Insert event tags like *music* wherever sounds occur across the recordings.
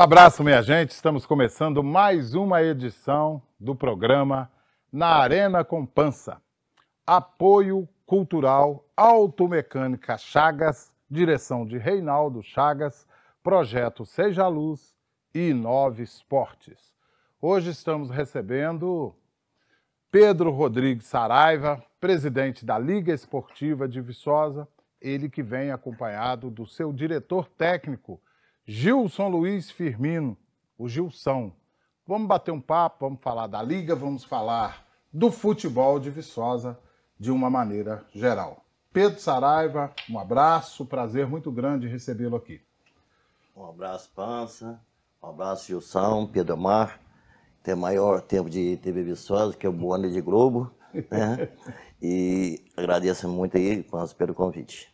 Um abraço, minha gente. Estamos começando mais uma edição do programa Na Arena com Pança. Apoio Cultural Automecânica Chagas, direção de Reinaldo Chagas, projeto Seja Luz e Nove Esportes. Hoje estamos recebendo Pedro Rodrigues Saraiva, presidente da Liga Esportiva de Viçosa, ele que vem acompanhado do seu diretor técnico, Gilson Luiz Firmino, o Gilson. Vamos bater um papo, vamos falar da Liga, vamos falar do futebol de Viçosa de uma maneira geral. Pedro Saraiva, um abraço, prazer muito grande recebê-lo aqui. Um abraço, Pança, um abraço, Gilson, Pedro Mar, tem maior tempo de TV Viçosa, que é o Boane de Globo, né? *laughs* e agradeço muito aí, Pança, pelo convite.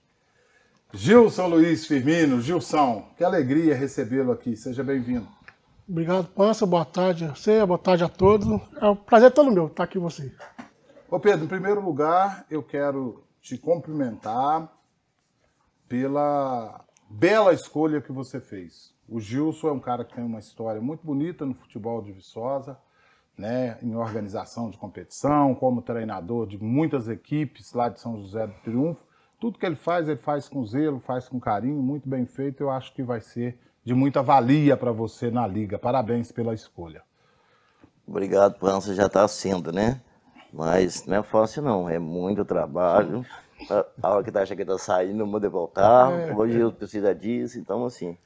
Gilson Luiz Firmino, Gilson, que alegria recebê-lo aqui, seja bem-vindo. Obrigado, Pança, boa tarde a você, boa tarde a todos. É um prazer todo meu estar tá aqui com você. Ô Pedro, em primeiro lugar, eu quero te cumprimentar pela bela escolha que você fez. O Gilson é um cara que tem uma história muito bonita no futebol de Viçosa, né, em organização de competição, como treinador de muitas equipes lá de São José do Triunfo. Tudo que ele faz, ele faz com zelo, faz com carinho, muito bem feito. Eu acho que vai ser de muita valia para você na liga. Parabéns pela escolha. Obrigado, Pança, já está sendo, né? Mas não é fácil, não. É muito trabalho. A hora que tá, acha que está saindo, não vou voltar. É, Hoje é. eu preciso disso, então assim.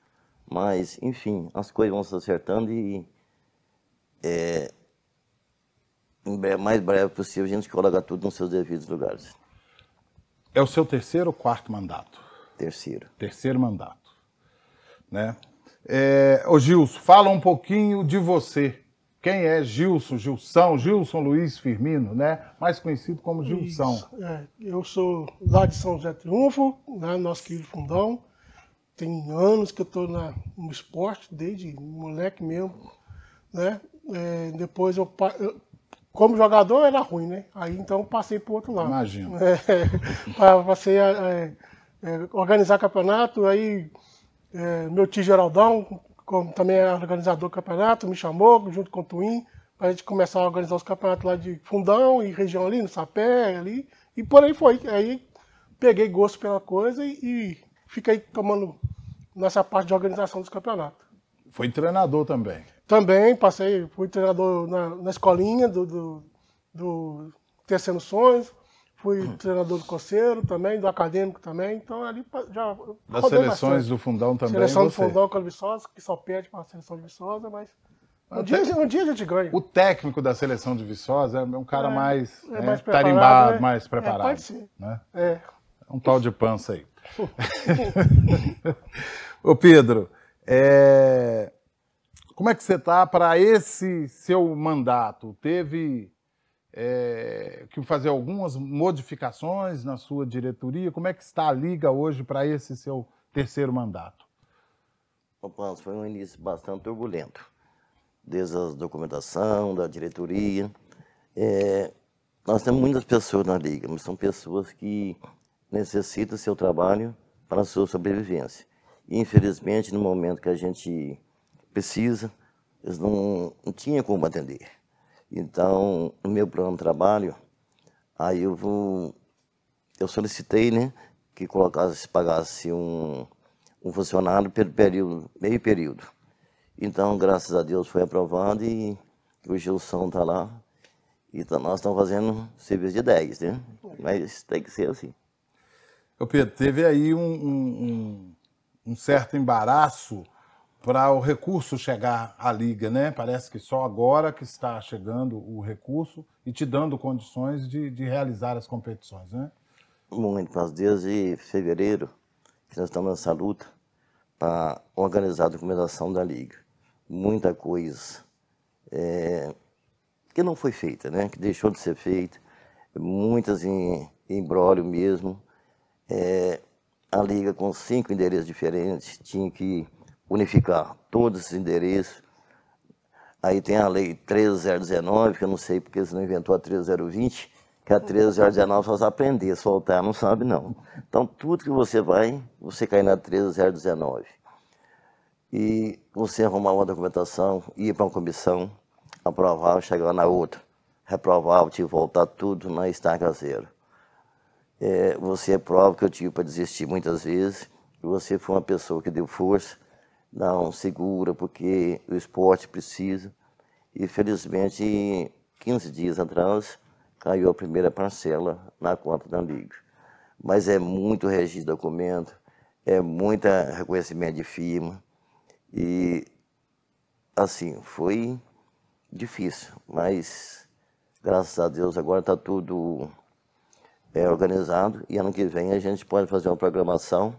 Mas, enfim, as coisas vão se acertando e é, em breve, mais breve possível a gente coloca tudo nos seus devidos lugares. É o seu terceiro ou quarto mandato? Terceiro. Terceiro mandato. Né? É, ô Gilson, fala um pouquinho de você. Quem é Gilson, Gilson, Gilson Luiz Firmino, né? Mais conhecido como Gilson. É, eu sou lá de São José Triunfo, né? nosso querido fundão. Tem anos que eu estou no esporte, desde moleque mesmo, né? É, depois eu, eu como jogador era ruim, né? Aí então passei para o outro lado. Imagino. *laughs* É, passei a é, é, organizar campeonato, aí é, meu tio Geraldão, como também é organizador do campeonato, me chamou junto com o Twin para a gente começar a organizar os campeonatos lá de Fundão e região ali, no Sapé, ali. E por aí foi. Aí peguei gosto pela coisa e, e fiquei tomando nessa parte de organização dos campeonatos. Foi treinador também? Também passei, fui treinador na, na escolinha do, do, do Terceiro Sonhos, fui uhum. treinador do Coceiro também, do Acadêmico também, então ali já. Das seleções do Fundão também. Seleção do Fundão com a Viçosa, que só perde para a seleção de Viçosa, mas. Um dia, um dia a gente ganha. O técnico da seleção de Viçosa é um cara é, mais, é, né, mais é, tarimbado, né? mais é, preparado. É, pode ser. Né? É. é. um tal de pança aí. *laughs* *laughs* Ô Pedro, é, como é que você está para esse seu mandato? Teve é, que fazer algumas modificações na sua diretoria? Como é que está a Liga hoje para esse seu terceiro mandato? foi um início bastante turbulento, desde a documentação, da diretoria. É, nós temos muitas pessoas na Liga, mas são pessoas que necessitam seu trabalho para a sua sobrevivência. infelizmente, no momento que a gente precisa, eles não, não tinham como atender. Então, no meu plano de trabalho, aí eu vou, eu solicitei, né, que colocasse, pagasse um, um funcionário pelo período, meio período. Então, graças a Deus, foi aprovado e o Gilson está lá. Então, nós estamos fazendo serviço de 10, né? Mas tem que ser assim. Ô Pedro, teve aí um, um, um certo embaraço para o recurso chegar à liga, né? Parece que só agora que está chegando o recurso e te dando condições de, de realizar as competições, né? Muito, mas desde fevereiro que nós estamos nessa luta para organizar a documentação da liga. Muita coisa é, que não foi feita, né? Que deixou de ser feita, muitas em, embrólio mesmo. É, a liga com cinco endereços diferentes tinha que unificar todos os endereços. Aí tem a lei 13019, que eu não sei porque você não inventou a 13020, que a 13019 só aprender, soltar não sabe não. Então tudo que você vai, você cai na 13019. E você arrumar uma documentação, ir para uma comissão, aprovar, chegar na outra, reprovar, tinha que voltar tudo na estaca zero. É, você é prova que eu tive para desistir muitas vezes, você foi uma pessoa que deu força, não, segura, porque o esporte precisa. E felizmente, 15 dias atrás, caiu a primeira parcela na conta da Liga. Mas é muito registro de documento, é muito reconhecimento de firma. E, assim, foi difícil, mas graças a Deus agora está tudo é, organizado e ano que vem a gente pode fazer uma programação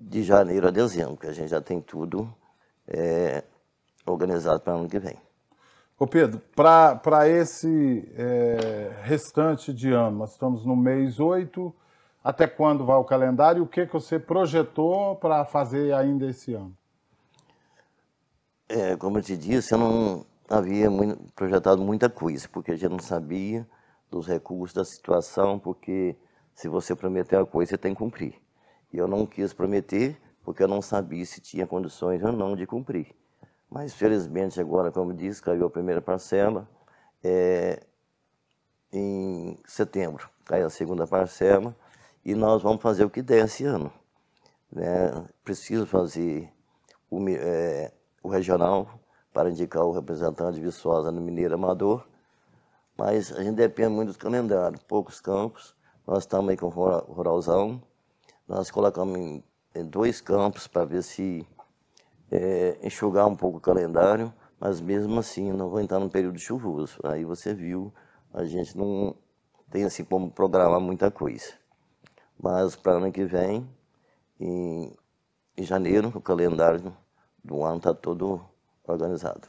de janeiro a dezembro, que a gente já tem tudo é, organizado para o ano que vem. Ô Pedro, para esse é, restante de ano, nós estamos no mês 8, até quando vai o calendário? O que, que você projetou para fazer ainda esse ano? É, como eu te disse, eu não havia muito, projetado muita coisa, porque a gente não sabia dos recursos, da situação, porque se você prometer uma coisa, você tem que cumprir. E eu não quis prometer, porque eu não sabia se tinha condições ou não de cumprir. Mas, felizmente, agora, como disse, caiu a primeira parcela. É, em setembro caiu a segunda parcela. E nós vamos fazer o que der esse ano. Né? Preciso fazer o, é, o regional para indicar o representante de Viçosa no Mineiro Amador. Mas a gente depende muito do calendário. Poucos campos. Nós estamos aí com o Ruralzão. Nós colocamos em, em dois campos para ver se é, enxugar um pouco o calendário, mas mesmo assim não vou entrar num período chuvoso. Aí você viu, a gente não tem assim como programar muita coisa. Mas para ano que vem, em, em janeiro, o calendário do ano está todo organizado.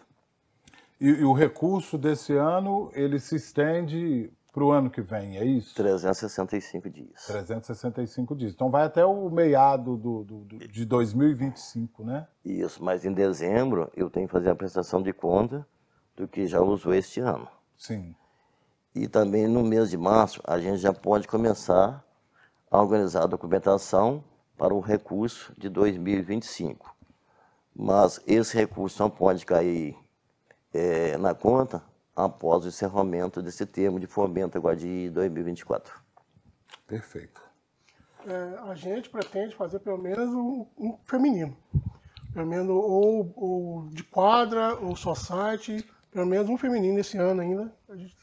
E, e, o recurso desse ano, ele se estende para o ano que vem, é isso? 365 dias. 365 dias. Então vai até o meiado do, do, do, de 2025, né? Isso, mas em dezembro eu tenho que fazer a prestação de conta do que já usou este ano. Sim. E também no mês de março a gente já pode começar a organizar a documentação para o recurso de 2025. Mas esse recurso não pode cair é, na conta após o encerramento desse termo de fomento de 2024. Perfeito. É, a gente pretende fazer pelo menos um, um feminino. Pelo menos ou, ou, de quadra, ou só site, pelo menos um feminino esse ano ainda a gente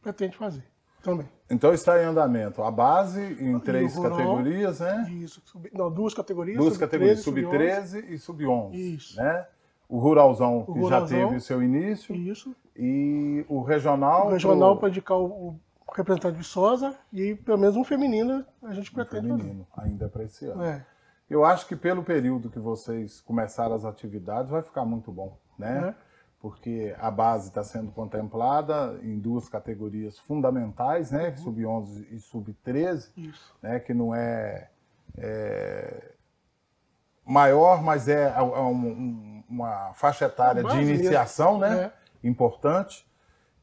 pretende fazer também. Então está em andamento a base em três rural, categorias, né? Isso, sub, não, duas categorias. Duas sub categorias, sub-13 e sub-11, Isso. né? O ruralzão, o ruralzão já teve o seu início. Isso. E o regional. O regional para indicar o, o representante Sosa e pelo menos um feminino a gente um pretende. Feminino, ainda para esse ano. É. Eu acho que pelo período que vocês começaram as atividades vai ficar muito bom, né? É. Porque a base está sendo contemplada em duas categorias fundamentais, né? Uhum. Sub-11 e sub-13, né? que não é, é maior, mas é, é uma, uma faixa etária de iniciação, né? É importante.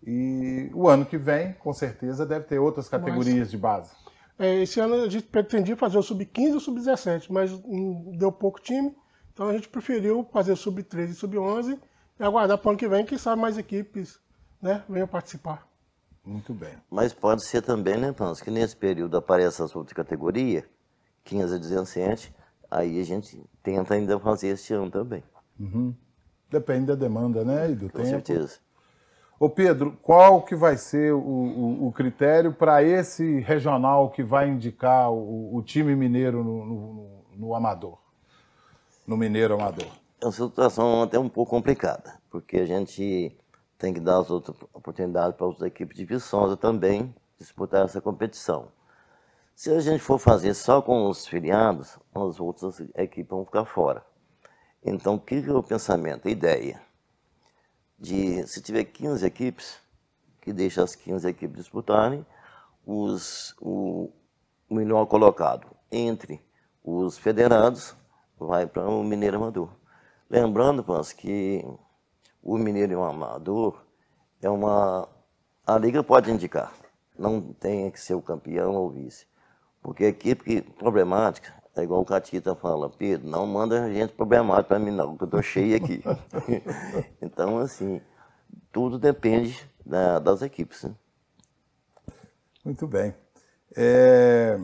E o ano que vem, com certeza, deve ter outras categorias mas, de base. É, esse ano a gente pretendia fazer o sub-15 e o sub-17, mas deu pouco time, então a gente preferiu fazer o sub-13 e sub-11 e aguardar para o ano que vem, quem sabe mais equipes né, venham participar. Muito bem. Mas pode ser também, né, Panos, que nesse período apareça outras categorias, 15 a 17, aí a gente tenta ainda fazer este ano também. Uhum. Depende da demanda, né, e do Com tempo. Com certeza. Ô Pedro, qual que vai ser o, o, o critério para esse regional que vai indicar o, o time mineiro no, no, no, amador, no mineiro amador? É uma situação até um pouco complicada, porque a gente tem que dar as outras oportunidades para outras equipes de Viçosa também disputar essa competição. Se a gente for fazer só com os filiados, as outras equipes vão ficar fora. Então, o que é o pensamento? A ideia de, se tiver 15 equipes, que deixa as 15 equipes disputarem, os, o melhor colocado entre os federados vai para o Mineiro Amador. Lembrando, Pans, que o Mineiro é Amador é uma. A liga pode indicar, não tem que ser o campeão ou vice. Porque a equipe problemática é igual o Catita fala, Pedro, não manda gente problemática para mim não, que eu tô cheio aqui. *laughs* então, assim, tudo depende da, das equipes. Né? Muito bem. É...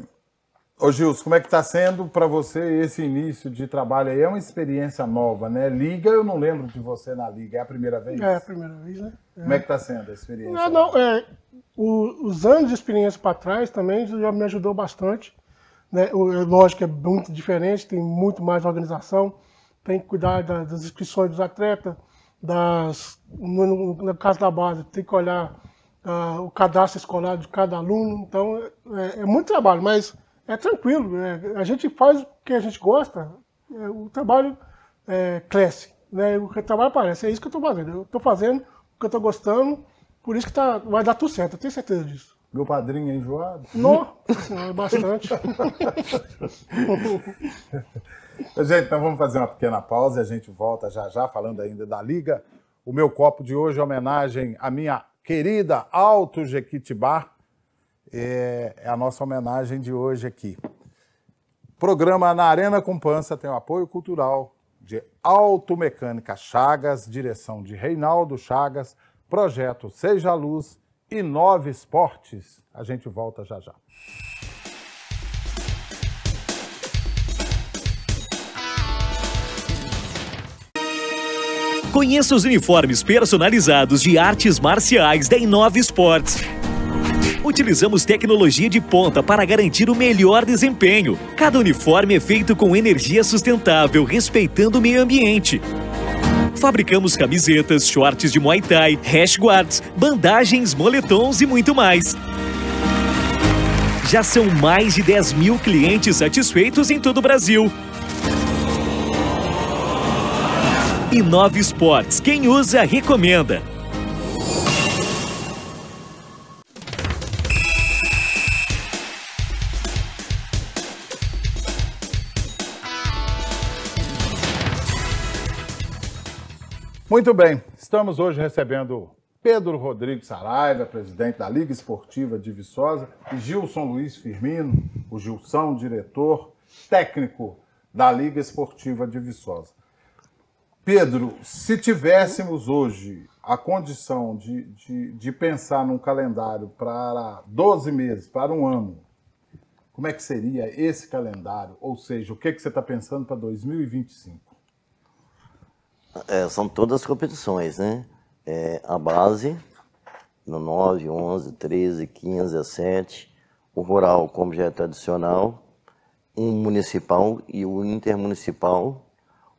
Ô Gilson, como é que está sendo para você esse início de trabalho aí? É uma experiência nova, né? Liga, eu não lembro de você na Liga, é a primeira vez? É a primeira vez, né? É. Como é que está sendo a experiência? Não, ah, não é, o, os anos de experiência para trás também já me ajudou bastante né? É lógico, é muito diferente, tem muito mais organização, tem que cuidar da, das inscrições dos atletas, das, no, no, no caso da base, tem que olhar ah, o cadastro escolar de cada aluno. Então, é, é, é muito trabalho, mas é tranquilo. É, a gente faz o que a gente gosta, é, o trabalho é, cresce, né? o trabalho aparece. É isso que eu estou fazendo. Eu estou fazendo o que eu estou gostando, por isso que tá, vai dar tudo certo, eu tenho certeza disso. Meu padrinho é enjoado? Não, é bastante. *laughs* gente, então vamos fazer uma pequena pausa e a gente volta já já falando ainda da Liga. O meu copo de hoje é homenagem à minha querida Alto Jequitibá. É, é a nossa homenagem de hoje aqui. Programa na Arena Compansa tem o apoio cultural de Automecânica Chagas, direção de Reinaldo Chagas, projeto Seja Luz e nove esportes. A gente volta já já. Conheça os uniformes personalizados de artes marciais da Inove Esportes. Utilizamos tecnologia de ponta para garantir o melhor desempenho. Cada uniforme é feito com energia sustentável, respeitando o meio ambiente. Fabricamos camisetas, shorts de Muay Thai, rash guards, bandagens, moletons e muito mais. Já são mais de 10 mil clientes satisfeitos em todo o Brasil. Nove Sports, quem usa, recomenda. Muito bem, estamos hoje recebendo Pedro Rodrigues Saraiva, presidente da Liga Esportiva de Viçosa, e Gilson Luiz Firmino, o Gilson, diretor técnico da Liga Esportiva de Viçosa. Pedro, se tivéssemos hoje a condição de, de, de pensar num calendário para 12 meses, para um ano, como é que seria esse calendário? Ou seja, o que, é que você está pensando para 2025? É, são todas as competições, né? É, a base, no 9, 11, 13, 15, 17, o rural, como já é tradicional, um municipal e o intermunicipal,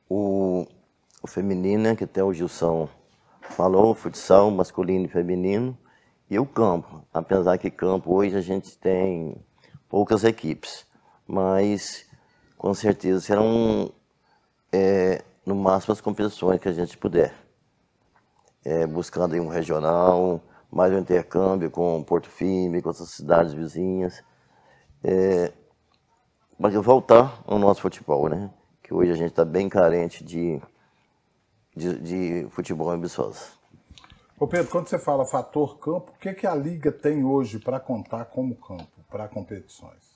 o, o feminino, né, que até o Gilson falou, futsal, masculino e feminino, e o campo. Apesar que campo hoje a gente tem poucas equipes, mas com certeza serão é, no máximo as competições que a gente puder. É, buscando aí um regional, mais um intercâmbio com Porto Firme, com essas cidades vizinhas. É, mas voltar ao nosso futebol, né? Que hoje a gente está bem carente de, de, de, futebol ambicioso. Ô Pedro, quando você fala fator campo, o que, que a Liga tem hoje para contar como campo, para competições?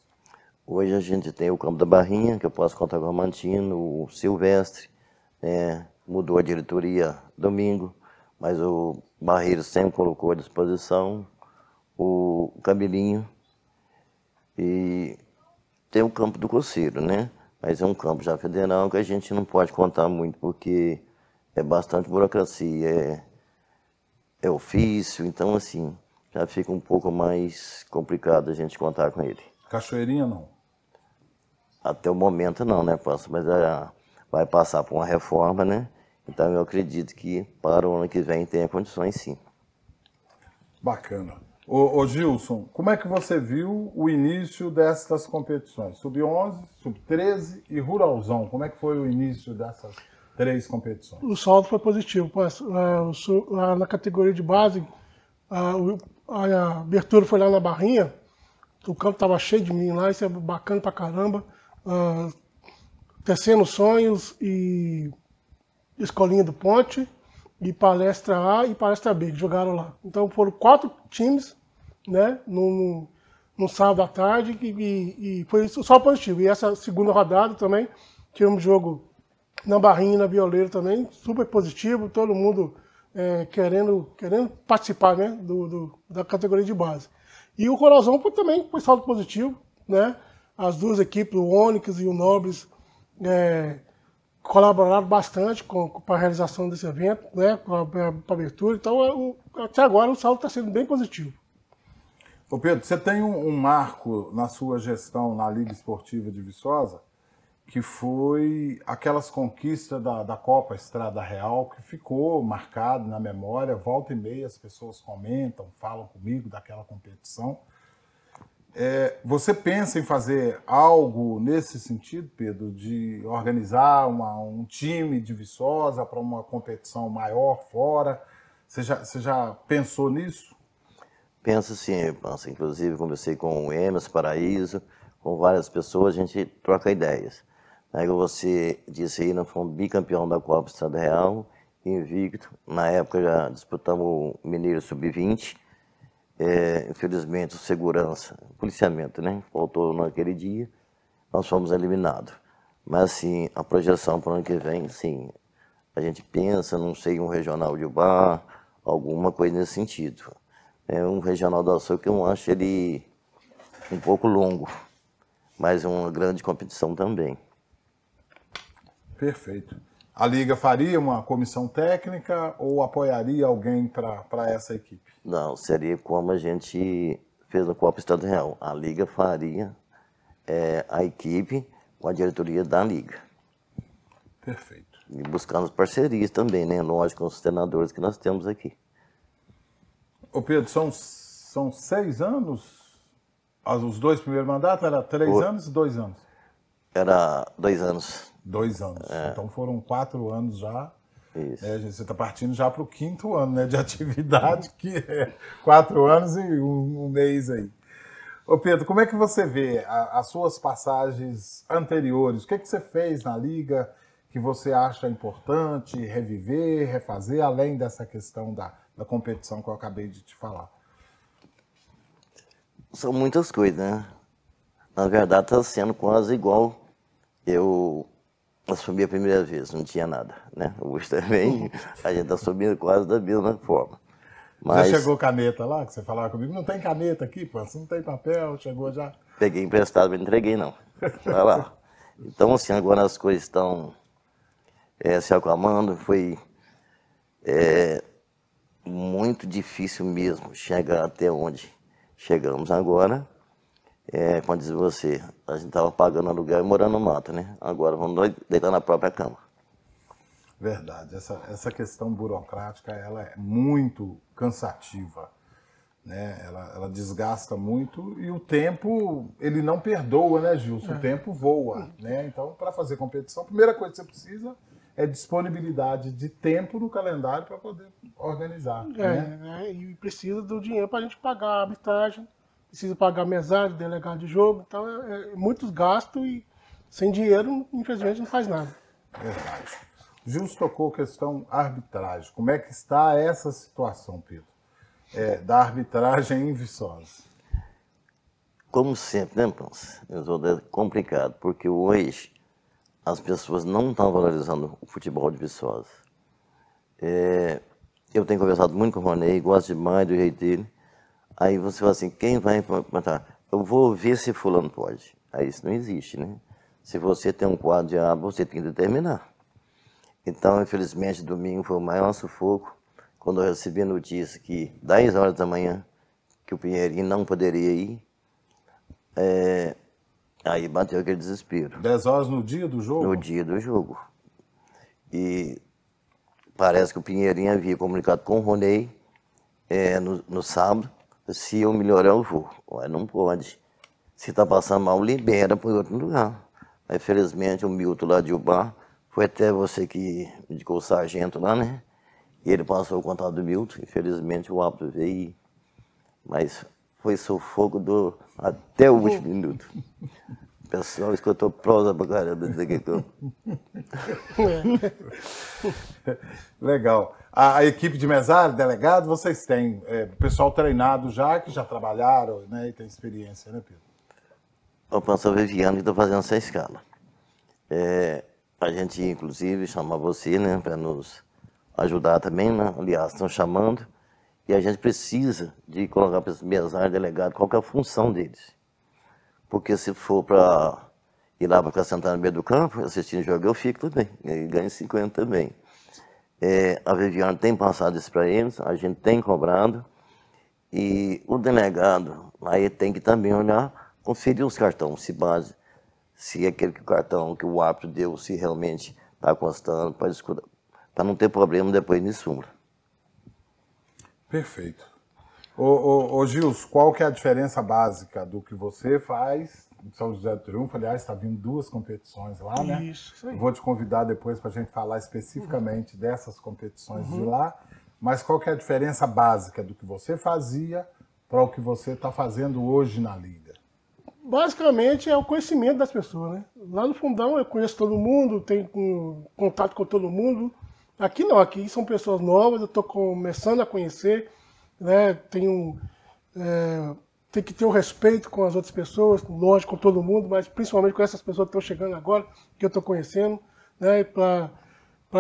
Hoje a gente tem o campo da Barrinha, que eu posso contar com o Amantino, o Silvestre, né? mudou a diretoria domingo, mas o Barreiro sempre colocou à disposição o Camilinho e tem o campo do Coceiro, né? Mas é um campo já federal que a gente não pode contar muito porque é bastante burocracia, é, é ofício, então assim, já fica um pouco mais complicado a gente contar com ele. Cachoeirinha não? Até o momento não, né, Pastor? Mas a, vai passar por uma reforma, né? Então eu acredito que para o ano que vem tenha condições sim. Bacana. Ô, ô Gilson, como é que você viu o início destas competições? Sub-11, Sub-13 e Ruralzão. Como é que foi o início dessas três competições? O saldo foi positivo. É, na categoria de base, a abertura foi lá na Barrinha, o campo estava cheio de mim lá, isso é bacana pra caramba. Ah, Tecendo Sonhos e Escolinha do Ponte, e Palestra A e Palestra B, que jogaram lá. Então foram quatro times, né, no no sábado à tarde, e, e foi só positivo. E essa segunda rodada também, um jogo na Barrinha e na Violeira também, super positivo, todo mundo é, querendo, querendo participar né, do, do, da categoria de base. E o Corozão também foi saldo positivo, né? As duas equipes, o Onix e o Nobres, é, colaboraram bastante com, com, a realização desse evento, né, com a, a abertura. Então, eu, é, até agora, o saldo está sendo bem positivo. Ô Pedro, você tem um, um, marco na sua gestão na Liga Esportiva de Viçosa, que foi aquelas conquistas da, da Copa Estrada Real, que ficou marcado na memória, volta e meia as pessoas comentam, falam comigo daquela competição. É, você pensa em fazer algo nesse sentido, Pedro, de organizar uma, um time de Viçosa para uma competição maior fora? Você já, você já pensou nisso? Penso sim, penso. Inclusive, conversei com o Emerson Paraíso, com várias pessoas, a gente troca ideias. Aí você disse aí, nós fomos bicampeão da Copa Estado Real, invicto. Na época já disputamos o Mineiro Sub-20, é, infelizmente, segurança, policiamento, né? Faltou naquele dia, nós fomos eliminados. Mas, sim, a projeção para o ano que vem, sim, a gente pensa, não sei, um regional de bar, alguma coisa nesse sentido. É um regional do açúcar, eu acho ele um pouco longo, mas é uma grande competição também. Perfeito a Liga faria uma comissão técnica ou apoiaria alguém para essa equipe? Não, seria como a gente fez no Copa Estado Real. A Liga faria é, a equipe com a diretoria da Liga. Perfeito. E buscando parcerias também, né? Lógico, com os treinadores que nós temos aqui. Ô Pedro, são, são seis anos? Ah, os dois primeiros mandatos eram três o... anos e dois anos? Era dois anos. Dois anos. É. Então foram quatro anos já. Isso. Né, gente, você está partindo já para o quinto ano né, de *laughs* atividade, que é quatro anos e um, um, mês aí. Ô Pedro, como é que você vê a, as suas passagens anteriores? O que, é que você fez na Liga que você acha importante reviver, refazer, além dessa questão da, da competição que eu acabei de te falar? São muitas coisas, né? Na verdade, está sendo quase igual eu assumi a primeira vez, não tinha nada, né? Hoje é também uhum. a gente está assumindo quase da mesma forma. Mas... Já chegou caneta lá, que você falava comigo, não tem caneta aqui, pô, você não tem papel, chegou já. Peguei emprestado, mas não entreguei não. Vai lá. Então, assim, agora as coisas estão é, se acalmando, foi é, muito difícil mesmo chegar até onde chegamos agora. É, quando diz você, a gente estava pagando aluguel e morando no mato, né? Agora vamos deitar na própria cama. Verdade. Essa, essa questão burocrática, ela é muito cansativa. Né? Ela, ela desgasta muito e o tempo, ele não perdoa, né, Gilson? É. O tempo voa, né? Então, para fazer competição, a primeira coisa que você precisa é disponibilidade de tempo no calendário para poder organizar. É, né? é, e precisa do dinheiro para a gente pagar a arbitragem, preciso pagar mesário, delegado de jogo, então é, é muitos gastos e sem dinheiro, infelizmente, não faz nada. Verdade. Júlio tocou a questão arbitragem. Como é que está essa situação, Pedro, é, da arbitragem em Viçosa? Como sempre, né, Pão? É complicado, porque hoje as pessoas não estão valorizando o futebol de Viçosa. É, eu tenho conversado muito com o Ronei, gosto demais do jeito dele. Aí você fala assim, quem vai matar? Eu vou ver se fulano pode. Aí isso não existe, né? Se você tem um quadro de aba, você tem que determinar. Então, infelizmente, domingo foi o maior sufoco quando eu recebi a notícia que 10 horas da manhã que o Pinheirinho não poderia ir. É... aí bateu aquele desespero. 10 horas no dia do jogo? No dia do jogo. E parece que o Pinheirinho havia comunicado com o Ronei é, eh, no, no sábado se eu melhorar, eu vou. Ué, não pode. Se tá passando mal, libera para outro lugar. Mas, infelizmente o Milton lá de Ubar, foi até você que indicou o sargento lá, né? E ele passou o contato do Milton, infelizmente o apto veio. Mas foi sufoco do, até o último uhum. minuto pessoal escutou prosa pra caramba *laughs* Legal. A, a, equipe de mesário, delegado, vocês têm é, pessoal treinado já, que já trabalharam né, e tem experiência, né, Pedro? O pastor Viviano está fazendo essa escala. É, a gente, inclusive, chama você né, para nos ajudar também, né? aliás, estão chamando, e a gente precisa de colocar para esse mesário delegado qual é a função deles. Porque se for para ir lá para sentar no meio do campo, assistindo o jogo, eu fico também. ganho 50 também. É, a Viviane tem passado isso para eles, a gente tem cobrado. E o delegado aí tem que também olhar, conferir os cartões, se base, se é aquele cartão que o árbitro deu, se realmente está constando, para não ter problema depois nisso. Perfeito. Ô, ô, ô Gils, qual que é a diferença básica do que você faz em São José do Triunfo? Aliás, está vindo duas competições lá, né? Isso aí. Vou te convidar depois para a gente falar especificamente uhum. dessas competições uhum. de lá. Mas qual que é a diferença básica do que você fazia para o que você está fazendo hoje na Liga? Basicamente é o conhecimento das pessoas, né? Lá no fundão eu conheço todo mundo, tenho contato com todo mundo. Aqui não, aqui são pessoas novas, eu estou começando a conhecer né? é, tem que ter o um respeito com as outras pessoas, lógico, com todo mundo, mas principalmente com essas pessoas que estão chegando agora, que eu estou conhecendo, né? Para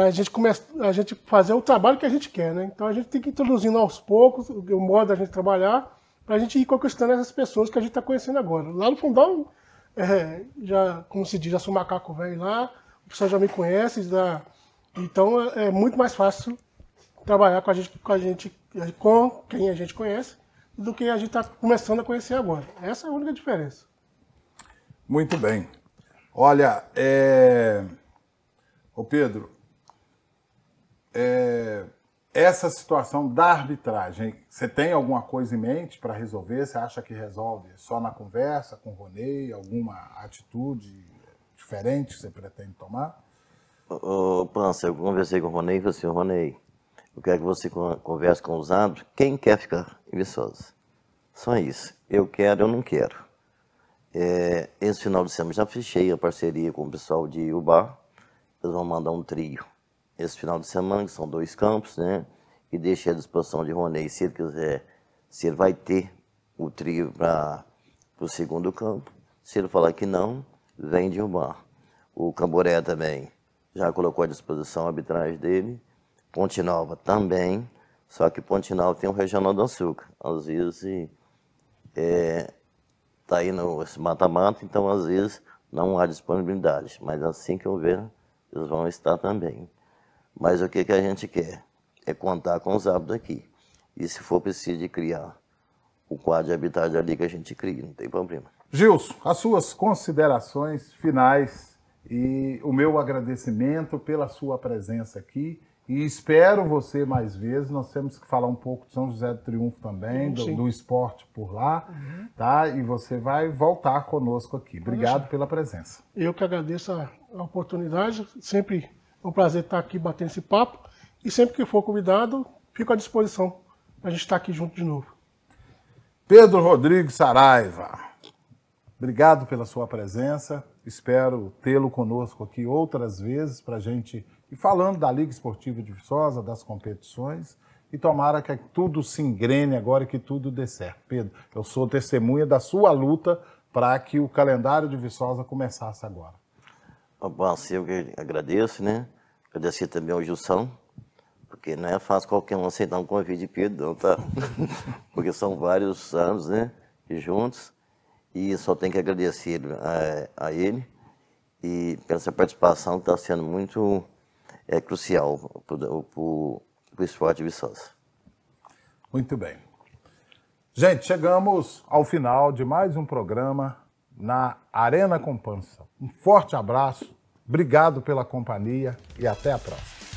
a gente começar, a gente fazer o trabalho que a gente quer, né? Então a gente tem que ir introduzindo aos poucos o modo da gente trabalhar para a gente ir conquistando essas pessoas que a gente está conhecendo agora. Lá no fundão, é, já, como se diz, já sou macaco velho lá, o pessoal já me conhece, já... então é, é muito mais fácil trabalhar com a gente, com a gente, com quem a gente conhece, do que a gente está começando a conhecer agora. Essa é a única diferença. Muito bem. Olha, é... Pedro, é... essa situação da arbitragem, você tem alguma coisa em mente para resolver? Você acha que resolve só na conversa com o Ronê, Alguma atitude diferente que você pretende tomar? Ô, Pança, eu conversei com o Ronei e falei assim, Ronei, eu quero que você converse com os árbitros. Quem quer ficar em Viçosa? Só isso. Eu quero, eu não quero. É, esse final de semana já fechei a parceria com o pessoal de Ubar. Eles vão mandar um trio esse final de semana, que são dois campos, né? E deixei à disposição de Ronei, se ele quiser, se ele vai ter o trio para o segundo campo. Se ele falar que não, vem de Ubar. O Camboré também já colocou à disposição a arbitragem dele. Ponte Nova também, só que Ponte Nova tem um regional do açúcar. Às vezes é, tá aí no mata-mata, então às vezes não há disponibilidade, mas assim que houver, eles vão estar também. Mas o que, que a gente quer? É contar com os hábitos aqui. E se for preciso de criar o quadro de habitat ali que a gente cria, não tem problema. Gilson, as suas considerações finais e o meu agradecimento pela sua presença aqui e espero você mais vezes. Nós temos que falar um pouco de São José do Triunfo também, do, do, esporte por lá, uhum. tá? E você vai voltar conosco aqui. Obrigado pela presença. Eu que agradeço a, a oportunidade. Sempre é um prazer estar aqui batendo esse papo. E sempre que for convidado, fico à disposição para a gente estar aqui junto de novo. Pedro Rodrigues Saraiva, obrigado pela sua presença. Espero tê-lo conosco aqui outras vezes para a gente e falando da Liga Esportiva de Viçosa, das competições, e tomara que tudo se engrene agora e que tudo dê certo. Pedro, eu sou testemunha da sua luta para que o calendário de Viçosa começasse agora. Bom, assim, eu agradeço, né? Agradecer também ao Jussão, porque não é fácil qualquer um aceitar um convite de Pedro, não, tá? *laughs* porque são vários anos, né? E juntos. E só tenho que agradecer a, eh, a ele e pela sua participação está sendo muito é crucial para o esporte viçoso. Muito bem. Gente, chegamos ao final de mais um programa na Arena Compansa. Um forte abraço, obrigado pela companhia e até a próxima.